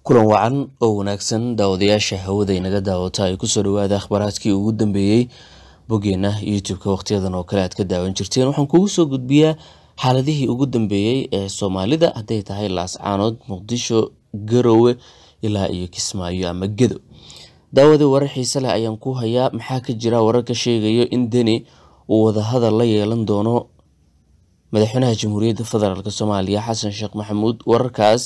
kulan wacan oo wanaagsan daawadayaasha hawada inaga daawata ay kusoo dhawaada akhbaaraadkii ugu dambeeyey bogeena youtube-ka wakhtiyadan oo kale aad ka daawan jirteen waxaan kugu soo gudbiyaa xaaladihii ugu dambeeyey ee soomaalida hadday tahay laascaanood muqdisho garowe ilaa iyo kismaayo ama gedo daawada warar xiise leh ayaan ku hayaa maxaa ka jira wararka sheegayo in deni uu wadahadal la yeelan doono madaxweynaha jamhuuriyadda federaalk soomaaliya xasan sheekh maxamuud wararkaas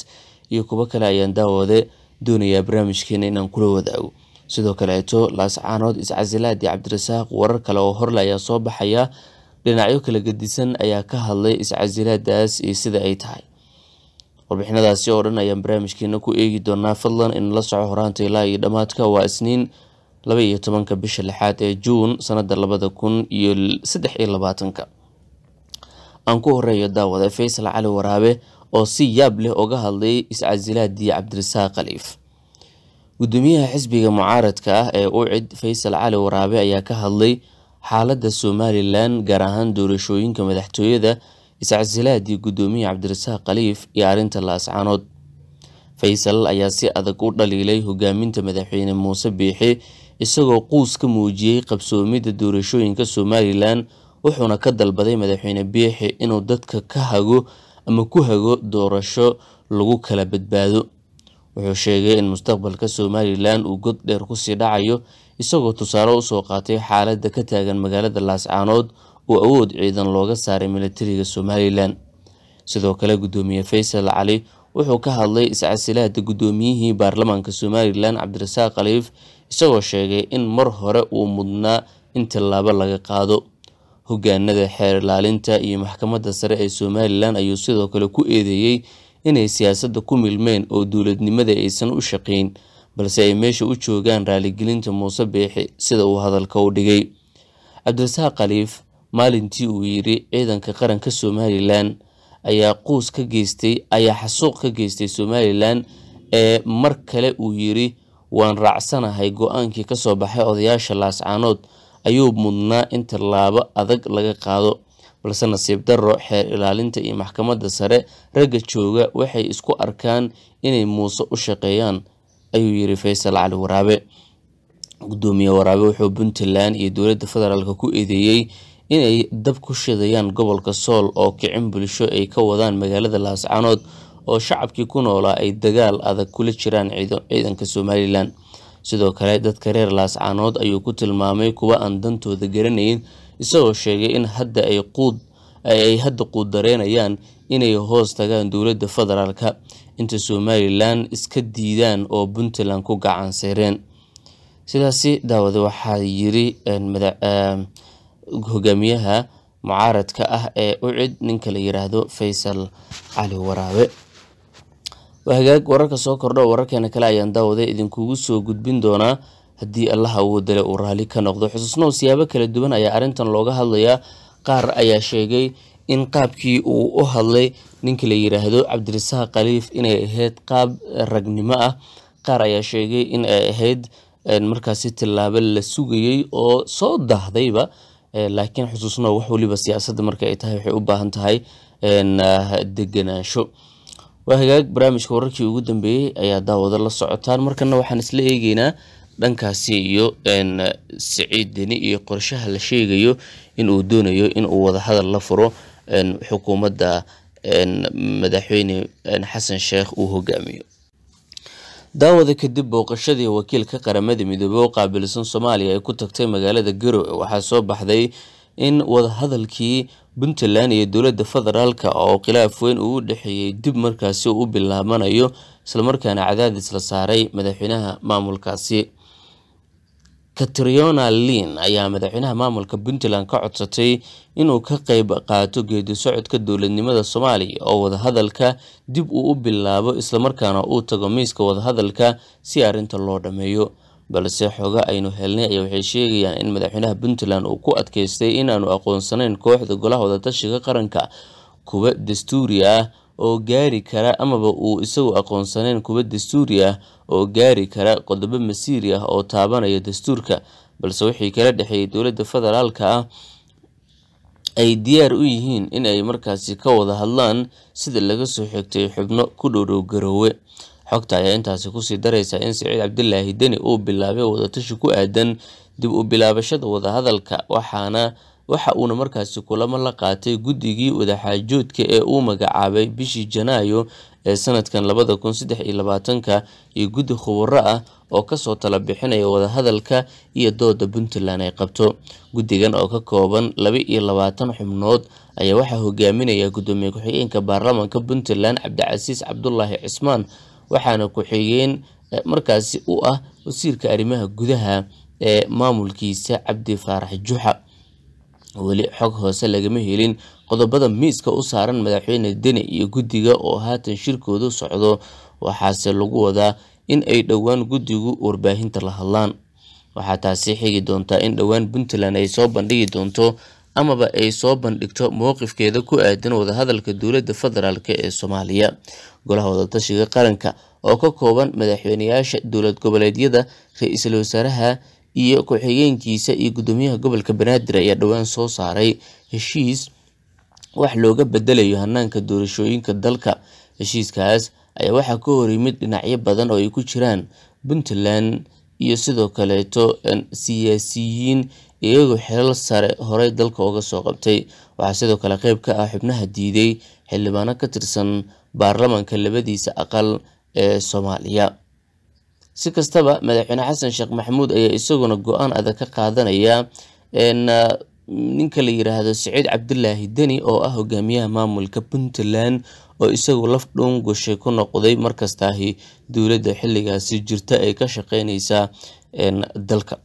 iyo kuwo kale ayaan daawoode doonayaa barnaamijkeena inaan kula wadaago sidoo kaleeto laas caanood iscasilaad iyo cabdirasaaq warar kale oo horle ayaa soo baxaya dhinacyo kala gadisan ayaa ka hadlay iscasilaadaas iyo sida ay tahay warbixinadaasi oo dhan ayaan barnaamijkeena ku eegi doonaa fadlan in la soco horaanta ilaa iyo dhammaadka waa isniin laba iyo tobanka bisha lixaad ee juun sanada labada kun iyo saddex iyo labaatanka aan ku horeeyo daawada faysal cali waraabe oo si yaab leh oga hadlay is cabdirasaaq khaliif gudoomiyaha xisbiga mucaaradka ah ee ucid faysal cali waraabe ayaa ka hadlay xaaladda somalilan gaar ahaan doorashooyinka madaxtooyada iscasilaadii gudoomiye cabdirasaaq khaliif iyo arrinta laascaanood faysal ayaa si adag u dhaliilay hogaaminta madaxweyne muuse biixi isagoo quus ka muujiyey qabsoomidda doorashooyinka somalilan wuxuuna ka dalbaday madaxweyne biixi inuu dadka ka hago ama ku hago doorasho lagu kala badbaado wuxuu sheegay in mustaqbalka somalilan uu god dheer kusii dhacayo isagoo tusaale usoo qaatay xaaladda ka taagan magaalada laascaanood oo awood ciidan looga saaray milatariga somalilan sidoo kale guddoomiye faysal cali wuxuu ka hadlay iscasilaada guddoomiyihii baarlamaanka somalilan cabdirasaaq khaliif isagoo sheegay in mar hore uu mudnaa in tallaabo laga qaado hogaanada xeer ilaalinta iyo maxkamadda sare ee somalilan ayuu sidoo kale ku eedeeyey inay siyaasadda ku milmeen oo dowladnimada aysan u shaqeyn balse ay meesha u joogaan raaligelinta muuse beexi sida uu hadalka u dhigay cabdirasaaq khaliif maalintii uu yiri ciidanka qaranka somalilan ayaa quus ka geystay ayaa xasuuq ka geystay somalilan ee mar kale uu yiri waan raacsanahay go-aankii ka soo baxay odayaasha laascaanood ayuu mudnaa in tallaabo adag laga qaado balse nasiib darro xeer ilaalinta iyo maxkamadda sare ragga jooga waxay isku arkaan inay muuse u shaqeeyaan ayuu yiri faysal cali waraabe gudoomiye waraabe wuxuu puntland iyo dowladda federaalk ku eedeeyey inay dab ku shidayaan gobolka sool oo kicin bulsho ay ka wadaan magaalada laascanood oo shacabkii ku noolaa ay dagaal adag kula jiraan ciidanka somalilan sidoo kale dadka reer laascaanood ayuu ku tilmaamay kuwa aan dantooda garanayn isagoo sheegay in hadda ay quud ay hadda quud dareenayaan inay hoos tagaan dowladda federaalka inta somalilan iska diidaan oo puntland ku gacansayreen sidaasi daawade waxaa yiri hogaamiyaha mucaaradka ah ee ucid ninka la yiraahdo faysal cali waraabe waa wararka soo kordho wararkeena kale ayaan daawada idinkugu soo gudbin doonaa haddii allaha awoodale uu raali ka noqdo xusuusnow siyaabo kala duwan ayaa arrintan looga hadlayaa qaar ayaa sheegay in qaabkii uu u hadlay ninka la yiraahdo cabdirasaaq khaliif inay ahayd qaab eh, ragnimo ah qaar ayaa sheegay in ay ahayd eh, markaasi tillaabo la sugayey oo soo daahdayba eh, laakiin xusuusnow wax weliba siyaasadda marka ay tahay waxay u baahan tahay degenaansho waa hagaag barnaamijka wararkii ugu dambeeyey ayaa daawada la socotaan markana waxaan isla eegeynaa dhankaasi iyo siciid deni iyo qorshaha la sheegayo inuu doonayo inuu wadahadal la furo xukuumadda madaxweyne xasan sheekh uu hogaamiyo daawada kadib booqashadii wakiilka qaramada midoobey oo qaabilsan soomaaliya ay ku tagtay magaalada garowe waxaa soo baxday in wadahadalkii puntland iyo dowladda federaalk oo khilaaf weyn uu dhexeeyey dib markaasi uu bilaabanayo islamarkaana cadaadis la saaray madaxweynaha maamulkaasi katriona lin ayaa madaxweynaha maamulka puntland ka codsatay inuu ka qeyb qaato geedi socodka dowladnimada soomaaliya oo wadahadalka dib uu u bilaabo islamarkaana uu tago miiska wadahadalka si arrinta loo dhameeyo balse xoga aynu helnay ayaa waxay sheegayaan in madaxweynaha puntland uu ku adkaystay inaanu aqoonsanayn kooxda golaha tashiga qaranka kuwa dastuuri ah oo gaari kara amaba uu isagu aqoonsanayn kuwa dastuuri ah oo gaari kara qodobo masiiri ah oo taabanaya dastuurka balse wixii kala dhexeeyay dowladda federaalka ah ay diyaar u yihiin inay markaasi ka wada hadlaan sida laga soo xigtay xubno ku dhowdhow garoowe Xogta ayaa intaasi kusii sii in Siciid Cabdilaahi Deni uu bilaabay wada ku aadan dib u bilaabashada wadahadalka, waxa uuna markaasi kulamo la qaatay Guddigii Wadaxaajoodka ee uu magacaabay bishii Janaayo ee sanadkan labada kun saddex iyo labaatanka iyo guddi khubaro ah oo kasoo tala bixinaya wadahadalka iyo dooda Puntland ay qabto. Guddigan oo ka kooban laba iyo labaatan xubnood ayaa waxaa hogaaminaya Gudoomiye Ku-xigeenka Baarlamaanka Puntland Cabdicasiis Cabdulaahi Cismaan waxaana ku-xigeen eh, markaasi u ah wasiirka arrimaha gudaha ee maamulkiisa cabdi faarax juxa weli xog hoose lagama helin qodobada miiska u saaran madaxweyne dene iyo guddiga oo haatan shirkoodu socdo waxaase lagu wadaa in ay dhowaan guddigu warbaahinta la hadlaan waxaa taasi xigi doontaa in dhowaan puntland ay soo bandhigi doonto amaba ay soo bandhigto mowqifkeeda ku aadan wadahadalka dowladda federaalk ee soomaaliya golaha wadatashiga qaranka oo ka kooban madaxweyneyaasha dowlad goboleedyada ra-iisul wasaaraha iyo ku-xigeenkiisa iyo gudoomiyaha gobolka banaadir ayaa dhowaan soo saaray heshiis wax looga bedelayo hanaanka doorashooyinka dalka heshiiskaas ayaa waxaa ka hor yimid dhinacyo badan oo ay ku jiraan puntland iyo sidoo kaleeto siyaasiyiin iyadu xilal sare horey dalka uga soo qabtay waxaa sidoo kale qeyb ka ah xubnaha diiday xildhibaano ka tirsan baarlamaanka labadiisa aqal ee soomaaliya si kastaba madaxweyne xasan sheekh maxamuud ayaa isaguna go-aan adag ka qaadanaya ninka la yiraahdo siciid cabdulaahi deni oo ah hogaamiyaha maamulka puntland oo isagu laf dhuun gushay ku noqday markastaahi dowladda xilligaasi jirta ay ka shaqeyneysa dalka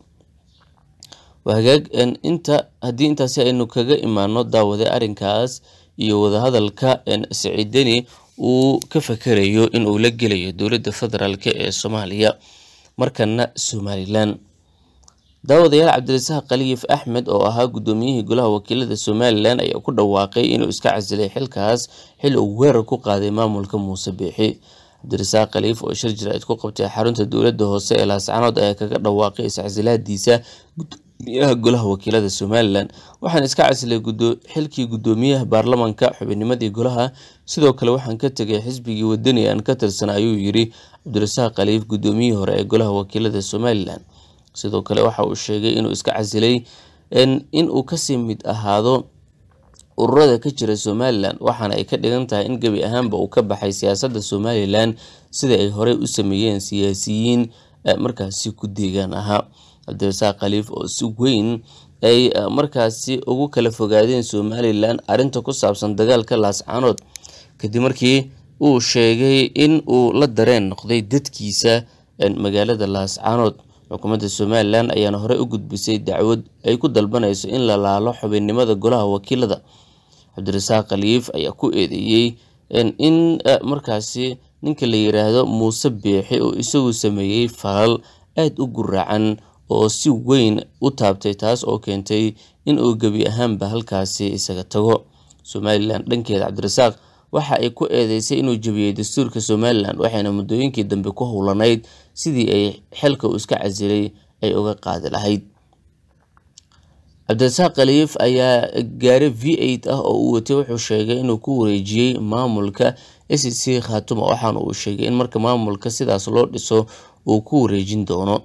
haddii intaasi aynu kaga imaano daawade arrinkaas iyo wadahadalka siciidani uu ka fakarayo inuu la gelayo dowladda federaalk ee soomaaliya markana somalilan daawadayaal cabdirasaaq khaliif axmed oo ahaa guddoomiyihii golaha wakiilada somalilan ayaa ku dhawaaqay inuu iska casilay xilkaas xil uu weerar ku qaaday maamulka muuse biixi cabdirasaaq khaliif oo shir jaraa'id ku qabtay xarunta dowladda hoose ee laascanood ayaa kaga dhawaaqay iscasilaadiisa gudoomiyaha golaha wakiilada somalilan waxaan iska casilay xilkii gudoomiyaha baarlamanka xubinimadii golaha sidoo kale waxaan ka tegay xisbigii wadani aan ka tirsana ayuu yiri cabdirasaaq khaliif gudoomiyihii hore ee golaha wakiilada somalilan sidoo kale waxa uu sheegay inuu iska casilay inuu kasii mid ahaado ururada ka jira somalilan waxaana ay ka dhigan tahay in gebi ahaanba uu ka baxay siyaasada somalilan sida ay horey u sameeyeen siyaasiyiin eh, markaasi ku deegaan ahaa cabdirasaaq khaliif oo si weyn ay ah, markaasi ugu kala fogaadeen somalilan arinta ku saabsan dagaalka laascaanood kadib markii uu sheegay in uu la dareen noqday dadkiisa magaalada laascaanood xukuumadda somalilan ayaana horey u gudbisay dacwad ay ku dalbanayso in la laalo xubinnimada golaha wakiilada cabdirasaaq khaliif ayaa ku eedeeyey in ah, markaasi ninka la yiraahdo muuse biixi oo isagu sameeyey falal aada u guraacan oo si weyn u taabtay taas oo keentay in uu gebi ahaanba halkaasi isaga tago somalilan dhankeeda cabdirasaaq waxa ay ku eedeysay inuu jebiyey dastuurka somalilan waxayna muddooyinkii dambe ku howlanayd sidii ay xilka uu iska casilay ay uga qaadi lahayd cabdirasaaq khaliif ayaa gaari v eight ah oo uu watay wuxuu sheegay inuu ku wareejiyey maamulka s e c khaatuma waxaana uu sheegay in marka maamulka sidaas loo dhiso uu ku wareejin doono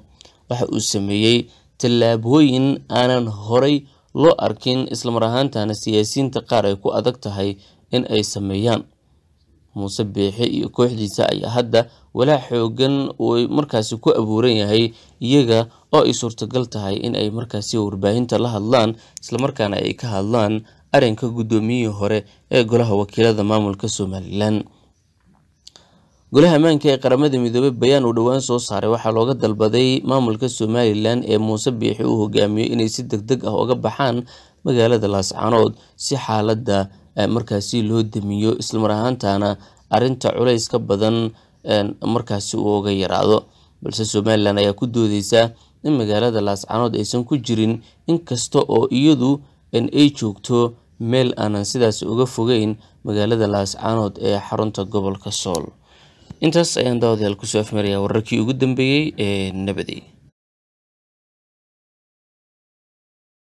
waxa uu sameeyey tallaabooyin aanan horay loo arkin islamar ahaantana siyaasiyiinta qaar ay ku adag tahay in ay sameeyaan muuse biixi iyo kooxdiisa ayaa hadda walaac xoogan uu markaasi ku abuuran yahay iyaga oo ay suurtagal tahay in ay markaasi warbaahinta la hadlaan islamarkaana ay ka hadlaan arrinka guddoomiyihii hore ee golaha wakiilada maamulka somalilan golaha ammaanka ee qaramada midoobe bayaan uu dhowaan soo saaray waxaa looga dalbaday maamulka somalilan ee muuse biixi uu hogaamiyo inay si deg deg ah uga baxaan magaalada laascanood si xaalada eh, markaasi loo damiyo islamar ahaantana arinta culays ka badan eh, markaasi uu uga yaraado balse somalilan ayaa ku doodeysa in magaalada laascanood aysan ku jirin inkasta oo iyadu ay joogto meel aanan sidaas uga fogeyn magaalada laascanood ee xarunta gobolka sool intaas ayaan daawadyaal kusoo afmaraya wararkii ugu dambeeyey ee nabadii